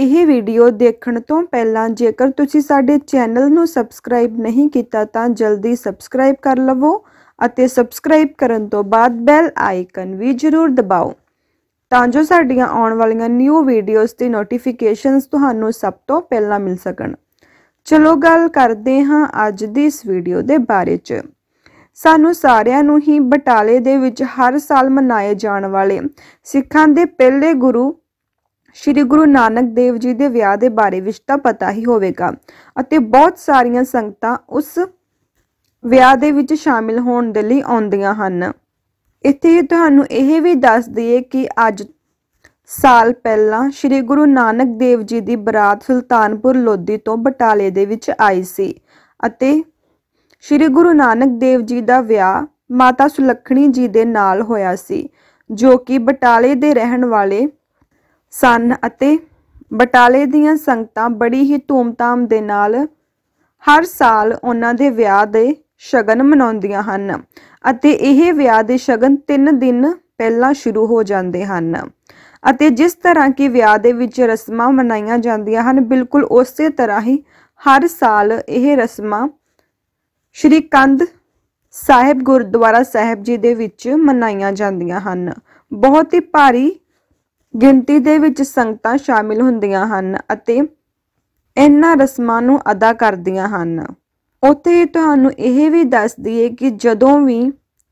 ਇਹ ਵੀਡੀਓ ਦੇਖਣ ਤੋਂ ਪਹਿਲਾਂ ਜੇਕਰ ਤੁਸੀਂ ਸਾਡੇ ਚੈਨਲ ਨੂੰ ਸਬਸਕ੍ਰਾਈਬ ਨਹੀਂ ਕੀਤਾ ਤਾਂ ਜਲਦੀ ਸਬਸਕ੍ਰਾਈਬ ਕਰ ਲਵੋ ਅਤੇ ਸਬਸਕ੍ਰਾਈਬ ਕਰਨ ਤੋਂ ਬਾਅਦ ਬੈਲ ਆਈਕਨ ਵੀ ਜ਼ਰੂਰ ਦਬਾਓ ਤਾਂ ਜੋ ਸਾਡੀਆਂ ਆਉਣ ਵਾਲੀਆਂ ਨਿਊ ਵੀਡੀਓਜ਼ ਦੀ ਨੋਟੀਫਿਕੇਸ਼ਨਸ ਤੁਹਾਨੂੰ ਸਭ ਤੋਂ ਪਹਿਲਾਂ ਮਿਲ ਸਕਣ ਚਲੋ ਗੱਲ ਕਰਦੇ ਹਾਂ ਅੱਜ ਦੀ ਇਸ ਵੀਡੀਓ ਦੇ ਬਾਰੇ 'ਚ ਸਾਨੂੰ ਸਾਰਿਆਂ ਨੂੰ ਹੀ ਬਟਾਲੇ ਦੇ ਵਿੱਚ ਹਰ ਸਾਲ ਮਨਾਏ ਜਾਣ ਵਾਲੇ ਸਿੱਖਾਂ ਦੇ ਪਹਿਲੇ ਗੁਰੂ ਸ਼੍ਰੀ ਗੁਰੂ ਨਾਨਕ ਦੇਵ ਜੀ ਦੇ ਵਿਆਹ ਦੇ ਬਾਰੇ ਵਿੱਚ ਤਾਂ ਪਤਾ ਹੀ ਹੋਵੇਗਾ ਅਤੇ ਬਹੁਤ ਸਾਰੀਆਂ ਸੰਗਤਾਂ ਉਸ ਵਿਆਹ ਦੇ ਵਿੱਚ ਸ਼ਾਮਿਲ ਹੋਣ ਦੇ ਲਈ ਆਉਂਦੀਆਂ ਹਨ ਇੱਥੇ ਤੁਹਾਨੂੰ ਇਹ ਵੀ ਦੱਸ ਦਈਏ ਕਿ ਅੱਜ ਸਾਲ ਪਹਿਲਾਂ ਸ਼੍ਰੀ ਗੁਰੂ ਨਾਨਕ ਦੇਵ ਜੀ ਦੀ ਬਰਾਤ ਸੁਲਤਾਨਪੁਰ ਲੋਧੀ ਤੋਂ ਬਟਾਲੇ ਦੇ ਵਿੱਚ ਆਈ ਸੀ ਅਤੇ ਸ਼੍ਰੀ ਗੁਰੂ ਨਾਨਕ ਦੇਵ ਜੀ ਦਾ ਵਿਆਹ ਮਾਤਾ ਸੁਲੱਖਣੀ ਜੀ ਦੇ ਨਾਲ ਹੋਇਆ ਸੀ ਜੋ ਕਿ ਬਟਾਲੇ ਦੇ ਰਹਿਣ ਵਾਲੇ ਸਨ ਅਤੇ ਬਟਾਲੇ ਦੀਆਂ ਸੰਗਤਾਂ ਬੜੀ ਹੀ ਧੂਮਧਾਮ ਦੇ ਨਾਲ ਹਰ ਸਾਲ ਉਹਨਾਂ ਦੇ ਵਿਆਹ ਦੇ ਸ਼ਗਨ ਮਨਾਉਂਦੀਆਂ ਹਨ ਅਤੇ ਇਹ ਵਿਆਹ ਦੇ ਸ਼ਗਨ 3 ਦਿਨ ਪਹਿਲਾਂ ਸ਼ੁਰੂ ਹੋ ਜਾਂਦੇ ਹਨ ਅਤੇ ਜਿਸ ਤਰ੍ਹਾਂ ਕਿ ਵਿਆਹ ਦੇ ਵਿੱਚ ਰਸਮਾਂ ਮਨਾਈਆਂ ਜਾਂਦੀਆਂ ਹਨ ਬਿਲਕੁਲ ਉਸੇ ਤਰ੍ਹਾਂ ਹੀ ਹਰ ਸਾਲ ਇਹ ਰਸਮਾਂ ਸ਼੍ਰੀ ਕੰਧ ਸਾਹਿਬ ਗੁਰਦੁਆਰਾ ਸਾਹਿਬ ਜੀ ਦੇ ਵਿੱਚ ਮਨਾਈਆਂ ਜਾਂਦੀਆਂ ਹਨ ਬਹੁਤ ਹੀ ਭਾਰੀ ਗਿਣਤੀ ਦੇ ਵਿੱਚ ਸੰਗਤਾਂ ਸ਼ਾਮਿਲ ਹੁੰਦੀਆਂ ਹਨ ਅਤੇ ਇਹਨਾਂ ਰਸਮਾਂ ਨੂੰ ਅਦਾ ਕਰਦੀਆਂ ਹਨ ਉੱਥੇ ਤੁਹਾਨੂੰ ਇਹ ਵੀ ਦੱਸ ਦਈਏ ਕਿ ਜਦੋਂ ਵੀ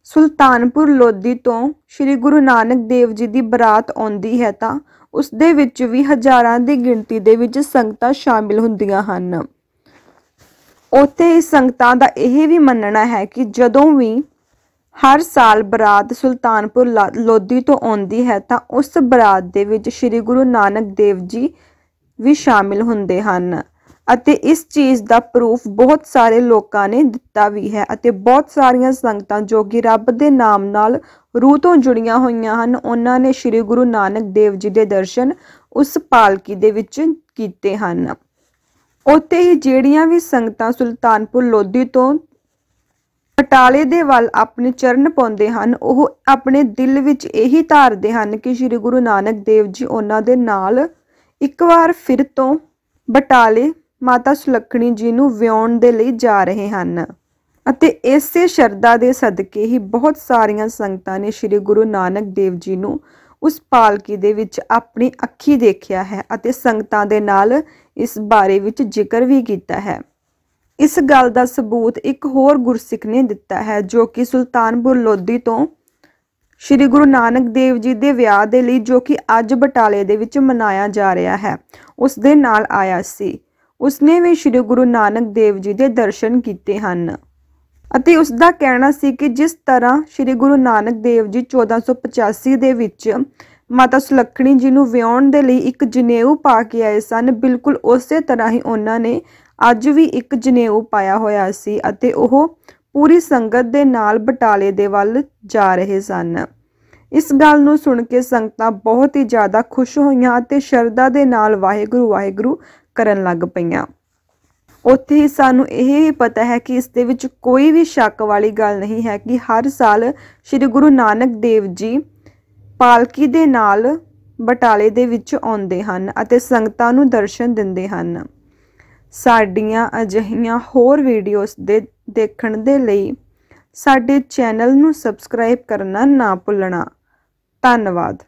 ਸੁਲਤਾਨਪੁਰ ਲੋਧੀ ਤੋਂ ਸ੍ਰੀ ਗੁਰੂ ਨਾਨਕ ਦੇਵ ਜੀ ਦੀ ਬਰਾਤ ਆਉਂਦੀ ਹੈ ਤਾਂ ਉਸ ਦੇ ਵਿੱਚ ਵੀ ਹਜ਼ਾਰਾਂ ਦੀ ਗਿਣਤੀ ਦੇ ਵਿੱਚ ਸੰਗਤਾਂ ਸ਼ਾਮਿਲ ਹੁੰਦੀਆਂ ਹਨ ਉੱਥੇ ਸੰਗਤਾਂ ਦਾ ਇਹ ਵੀ ਮੰਨਣਾ ਹੈ ਕਿ ਜਦੋਂ ਵੀ ਹਰ ਸਾਲ ਬਰਾਤ ਸੁਲਤਾਨਪੁਰ ਲੋਧੀ ਤੋਂ ਆਉਂਦੀ ਹੈ ਤਾਂ ਉਸ ਬਰਾਤ ਦੇ ਵਿੱਚ ਸ੍ਰੀ ਗੁਰੂ ਨਾਨਕ ਦੇਵ ਜੀ ਵੀ ਸ਼ਾਮਿਲ ਹੁੰਦੇ ਹਨ ਅਤੇ ਇਸ ਚੀਜ਼ ਦਾ ਪ੍ਰੂਫ ਬਹੁਤ ਸਾਰੇ ਲੋਕਾਂ ਨੇ ਦਿੱਤਾ ਵੀ ਹੈ ਅਤੇ ਬਹੁਤ ਸਾਰੀਆਂ ਸੰਗਤਾਂ ਜੋ ਕਿ ਰੱਬ ਦੇ ਨਾਮ ਨਾਲ ਰੂਹ ਤੋਂ ਜੁੜੀਆਂ ਹੋਈਆਂ ਹਨ ਉਹਨਾਂ ਨੇ ਸ੍ਰੀ ਗੁਰੂ ਨਾਨਕ ਦੇਵ ਜੀ ਦੇ ਦਰਸ਼ਨ ਉਸ ਪਾਲਕੀ ਦੇ ਵਿੱਚ ਕੀਤੇ ਹਨ ਉੱਥੇ ਹੀ ਜਿਹੜੀਆਂ ਵੀ ਸੰਗਤਾਂ ਸੁਲਤਾਨਪੁਰ ਲੋਧੀ ਤੋਂ ਬਟਾਲੇ ਦੇ ਵੱਲ ਆਪਣੇ ਚਰਨ ਪਾਉਂਦੇ ਹਨ ਉਹ ਆਪਣੇ ਦਿਲ ਵਿੱਚ ਇਹੀ ਧਾਰਦੇ ਹਨ ਕਿ ਸ੍ਰੀ ਗੁਰੂ ਨਾਨਕ ਦੇਵ ਜੀ ਉਹਨਾਂ ਦੇ ਨਾਲ ਇੱਕ ਵਾਰ ਫਿਰ ਤੋਂ ਬਟਾਲੇ ਮਾਤਾ ਸੁਲੱਖਣੀ ਜੀ ਨੂੰ ਵਿਆਉਣ ਦੇ ਲਈ ਜਾ ਰਹੇ ਹਨ ਅਤੇ ਇਸੇ ਸ਼ਰਧਾ ਦੇ ਸਦਕੇ ਹੀ ਬਹੁਤ ਸਾਰੀਆਂ ਸੰਗਤਾਂ ਨੇ ਸ੍ਰੀ ਗੁਰੂ ਨਾਨਕ ਦੇਵ ਜੀ ਨੂੰ ਉਸ ਪਾਲਕੀ ਦੇ ਵਿੱਚ ਆਪਣੀ ਅੱਖੀ ਦੇਖਿਆ ਹੈ ਅਤੇ ਸੰਗਤਾਂ ਦੇ ਨਾਲ ਇਸ ਬਾਰੇ ਵਿੱਚ ਜ਼ਿਕਰ ਵੀ ਕੀਤਾ ਹੈ ਇਸ ਗੱਲ ਦਾ ਸਬੂਤ ਇੱਕ ਹੋਰ ਗੁਰਸਿੱਖ ਨੇ ਦਿੱਤਾ ਹੈ ਜੋ ਕਿ ਸੁਲਤਾਨਪੁਰ ਲੋਧੀ ਤੋਂ ਸ਼੍ਰੀ ਗੁਰੂ ਨਾਨਕ ਦੇਵ ਜੀ ਦੇ ਵਿਆਹ ਦੇ ਲਈ ਜੋ ਕਿ ਅੱਜ ਬਟਾਲੇ ਦੇ ਵਿੱਚ ਮਨਾਇਆ ਜਾ ਰਿਹਾ ਹੈ ਉਸ ਦੇ ਨਾਲ ਆਇਆ ਸੀ ਉਸਨੇ ਵੀ ਸ਼੍ਰੀ ਗੁਰੂ ਨਾਨਕ ਦੇਵ ਜੀ ਦੇ ਦਰਸ਼ਨ ਕੀਤੇ ਹਨ ਅਤੇ ਉਸ ਦਾ ਕਹਿਣਾ ਸੀ ਕਿ ਜਿਸ ਤਰ੍ਹਾਂ ਸ਼੍ਰੀ ਗੁਰੂ ਨਾਨਕ ਦੇਵ ਜੀ 1485 ਦੇ ਵਿੱਚ ਮਾਤਾ ਸੁਲੱਖਣੀ ਜੀ ਨੂੰ ਵਿਆਹਣ ਦੇ ਲਈ ਇੱਕ ਜਨੇਊ ਪਾ ਕੇ ਆਏ ਸਨ ਬਿਲਕੁਲ ਉਸੇ ਤਰ੍ਹਾਂ ਹੀ ਉਹਨਾਂ ਨੇ ਅੱਜ ਵੀ ਇੱਕ ਜਨੇਊ ਪਾਇਆ ਹੋਇਆ ਸੀ ਅਤੇ ਉਹ ਪੂਰੀ ਸੰਗਤ ਦੇ ਨਾਲ ਬਟਾਲੇ ਦੇ ਵੱਲ ਜਾ ਰਹੇ ਸਨ ਇਸ ਗੱਲ ਨੂੰ ਸੁਣ ਕੇ ਸੰਗਤਾਂ ਬਹੁਤ ਹੀ ਜ਼ਿਆਦਾ ਖੁਸ਼ ਹੋਈਆਂ ਅਤੇ ਸ਼ਰਧਾ ਦੇ ਨਾਲ ਵਾਹਿਗੁਰੂ ਵਾਹਿਗੁਰੂ ਕਰਨ ਲੱਗ ਪਈਆਂ ਉੱਥੇ ਹੀ ਸਾਨੂੰ ਇਹ ਵੀ ਪਤਾ ਹੈ ਕਿ ਇਸ ਦੇ ਵਿੱਚ ਕੋਈ ਵੀ ਸ਼ੱਕ ਵਾਲੀ ਗੱਲ ਨਹੀਂ ਹੈ ਕਿ ਹਰ ਸਾਲ ਸ੍ਰੀ ਗੁਰੂ ਨਾਨਕ ਦੇਵ ਜੀ ਪਾਲਕੀ ਦੇ ਨਾਲ ਬਟਾਲੇ ਦੇ ਵਿੱਚ ਆਉਂਦੇ ਹਨ ਅਤੇ ਸੰਗਤਾਂ ਨੂੰ ਦਰਸ਼ਨ ਦਿੰਦੇ ਹਨ ਸਾਡੀਆਂ ਅਜਿਹੀਆਂ ਹੋਰ ਵੀਡੀਓਜ਼ ਦੇ ਦੇਖਣ ਦੇ ਲਈ ਸਾਡੇ ਚੈਨਲ ਨੂੰ ਸਬਸਕ੍ਰਾਈਬ ਕਰਨਾ ਨਾ ਭੁੱਲਣਾ ਧੰਨਵਾਦ